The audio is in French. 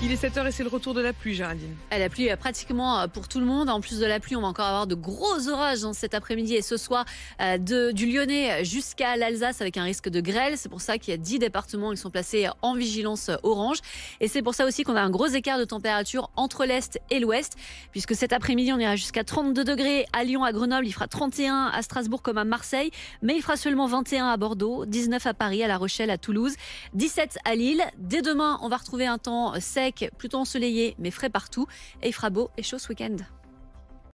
Il est 7h et c'est le retour de la pluie, Géraldine. La pluie pratiquement euh, pour tout le monde. En plus de la pluie, on va encore avoir de gros orages hein, cet après-midi et ce soir euh, du Lyonnais jusqu'à l'Alsace avec un risque de grêle. C'est pour ça qu'il y a 10 départements qui sont placés en vigilance orange. Et c'est pour ça aussi qu'on a un gros écart de température entre l'Est et l'Ouest puisque cet après-midi, on ira jusqu'à 32 degrés à Lyon, à Grenoble. Il fera 31 à Strasbourg comme à Marseille. Mais il fera seulement 21 à Bordeaux, 19 à Paris, à La Rochelle, à Toulouse, 17 à Lille. Dès demain, on va retrouver un temps sec plutôt ensoleillé mais frais partout. Et il fera beau et chaud ce week-end.